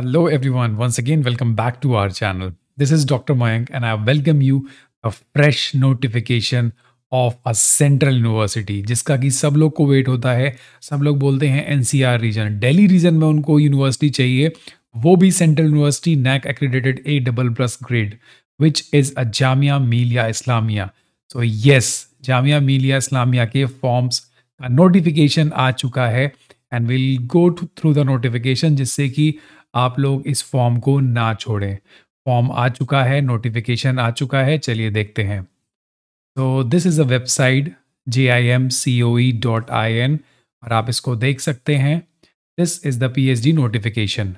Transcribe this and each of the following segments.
Hello, everyone. Once again, welcome back to our channel. This is Dr. Mayank, and I welcome you a fresh notification of a central university जिसका कि सब लोग को wait होता है सब लोग बोलते हैं एनसीआर रीजन डेली रीजन में उनको यूनिवर्सिटी चाहिए वो भी central university NAAC accredited A double plus grade which is a Jamia Millia Islamia so yes Jamia Millia Islamia के फॉर्म्स का नोटिफिकेशन आ चुका है and will go through the notification जिससे कि आप लोग इस फॉर्म को ना छोड़ें फॉर्म आ चुका है नोटिफिकेशन आ चुका है चलिए देखते हैं तो this is a website J I M C O E dot I N और आप इसको देख सकते हैं this is the P H D notification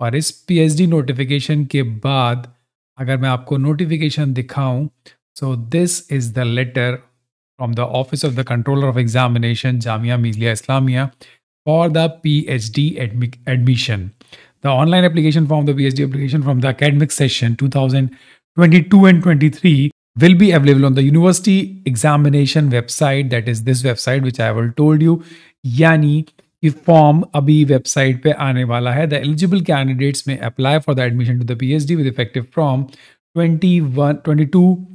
और इस पी एच डी नोटिफिकेशन के बाद अगर मैं आपको नोटिफिकेशन दिखाऊं so this is the letter from the office of the controller of examination Jamia Millia Islamia for the P H D admission the online application form, the PhD application from the academic session 2022 and 23 will be available on the university examination website. That is this website which I have told you. Yani if form अभी website पे आने वाला है the The eligible candidates may apply for the admission to the PhD with effective from 21, 22,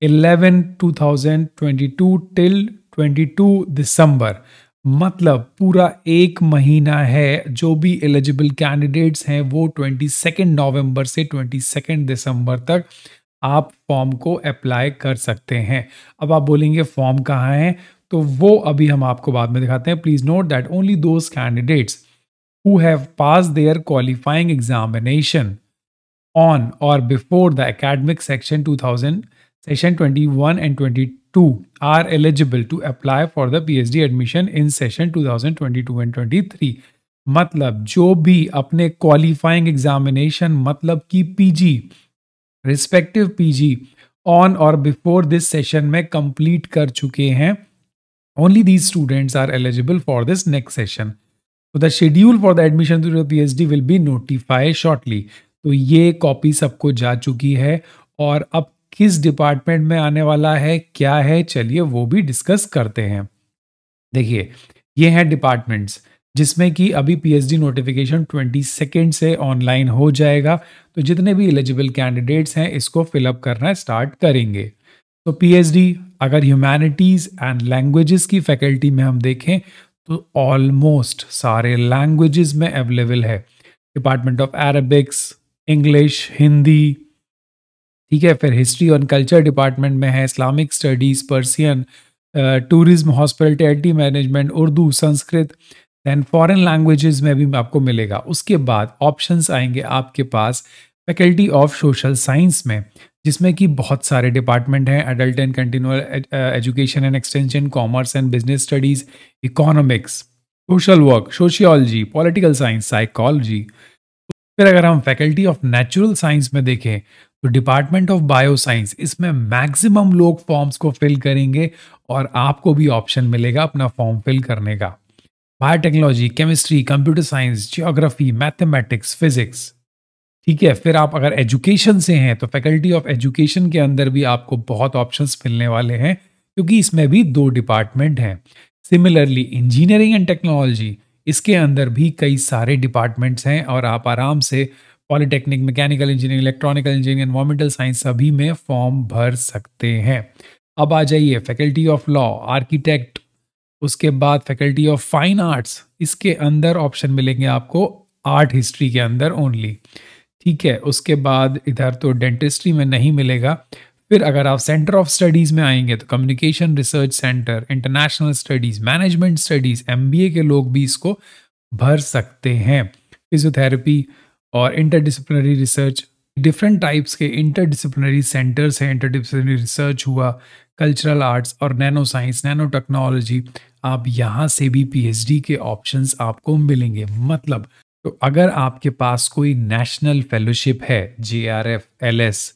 11, 2022 till 22 December. मतलब पूरा एक महीना है जो भी एलिजिबल कैंडिडेट्स हैं वो ट्वेंटी सेकेंड नवम्बर से ट्वेंटी सेकेंड दिसंबर तक आप फॉर्म को अप्लाई कर सकते हैं अब आप बोलेंगे फॉर्म कहाँ हैं तो वो अभी हम आपको बाद में दिखाते हैं please note that only those candidates have pass their qualifying examination on or before the academic section two thousand session 21 and 22 are eligible to apply for the phd admission in session 2022 and 23 मतलब जो भी अपने qualifying examination मतलब कि PG respective PG on or before this session में complete कर चुके हैं only these students are eligible for this next session तो the schedule for the admission to D H will be notify shortly तो ये copy सबको जा चुकी है और अब किस डिपार्टमेंट में आने वाला है क्या है चलिए वो भी डिस्कस करते हैं देखिए ये हैं डिपार्टमेंट्स जिसमें कि अभी पीएचडी नोटिफिकेशन ट्वेंटी सेकेंड से ऑनलाइन हो जाएगा तो जितने भी एलिजिबल कैंडिडेट्स हैं इसको फिलअप करना स्टार्ट करेंगे तो पीएचडी अगर ह्यूमैनिटीज़ एंड लैंग्वेजेस की फैकल्टी में हम देखें तो ऑलमोस्ट सारे लैंग्वेजेस में अवेलेबल है department of Arabics English Hindi ठीक है फिर हिस्ट्री और कल्चर डिपार्टमेंट में है Islamic studies Persian tourism hospitality management Urdu Sanskrit then foreign languages में भी आपको मिलेगा उसके बाद ऑप्शंस आएंगे आपके पास फैकल्टी ऑफ सोशल साइंस में जिसमें कि बहुत सारे डिपार्टमेंट हैं adult and continual education and extension commerce and business studies economics social work sociology political science psychology फिर अगर हम फैकल्टी ऑफ नेचुरल साइंस में देखें तो डिपार्टमेंट ऑफ बायो साइंस इसमें मैक्सिमम लोग फॉर्म्स को फिल करेंगे और आपको भी ऑप्शन मिलेगा अपना फॉर्म फिल करने का biotechnology chemistry computer science geography mathematics physics ठीक है फिर आप अगर एजुकेशन से हैं तो फैकल्टी ऑफ एजुकेशन के अंदर भी आपको बहुत ऑप्शन मिलने वाले हैं क्योंकि इसमें भी दो डिपार्टमेंट हैं सिमिलरली इंजीनियरिंग एंड टेक्नोलॉजी इसके अंदर भी कई सारे डिपार्टमेंट्स हैं और आप आराम से polytechnic mechanical engineering electronical engineering environmental science सभी में फॉर्म भर सकते हैं अब आ जाइए फैकल्टी ऑफ लॉ आर्किटेक्ट उसके बाद फैकल्टी ऑफ फाइन आर्ट्स इसके अंदर ऑप्शन मिलेंगे आपको आर्ट हिस्ट्री के अंदर ओनली ठीक है उसके बाद इधर तो डेंटिस्ट्री में नहीं मिलेगा फिर अगर आप सेंटर ऑफ स्टडीज़ में आएंगे तो communication research centre international studies management studies M के लोग भी इसको भर सकते हैं फिजियोथेरेपी और इंटरडिसिप्लिनरी रिसर्च डिफरेंट टाइप्स के इंटरडिसिप्लिनरी सेंटर्स हैं इंटरडिसिप्लिनरी रिसर्च हुआ कल्चरल आर्ट्स और नैनो साइंस नैनो टेक्नोलॉजी आप यहाँ से भी पीएचडी के ऑप्शंस आपको मिलेंगे मतलब तो अगर आपके पास कोई नेशनल फेलोशिप है J R F L S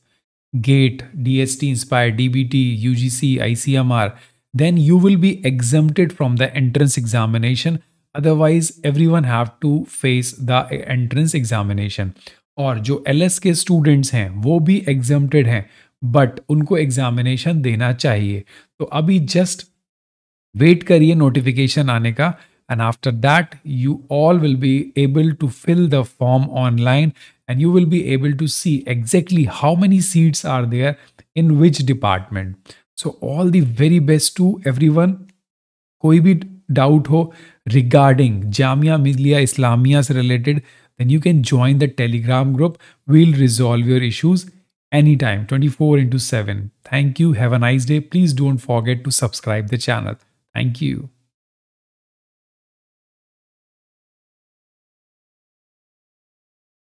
GATE, DST Inspire, DBT, UGC, ICMR, then you will be exempted from the entrance examination. Otherwise, everyone have to face the entrance examination. और जो एल एस के students हैं वो भी एग्जामेड हैं but उनको examination देना चाहिए तो अभी जस्ट वेट करिए नोटिफिकेशन आने का And after that, you all will be able to fill the form online and you will be able to see exactly how many seats are there in which department. So all the very best to everyone. कोई भी doubt regarding Jamia Millia Islamia से related, then you can join the Telegram group. We'll resolve your issues anytime 24 into 7 thank you have a nice day please don't forget to subscribe the channel thank you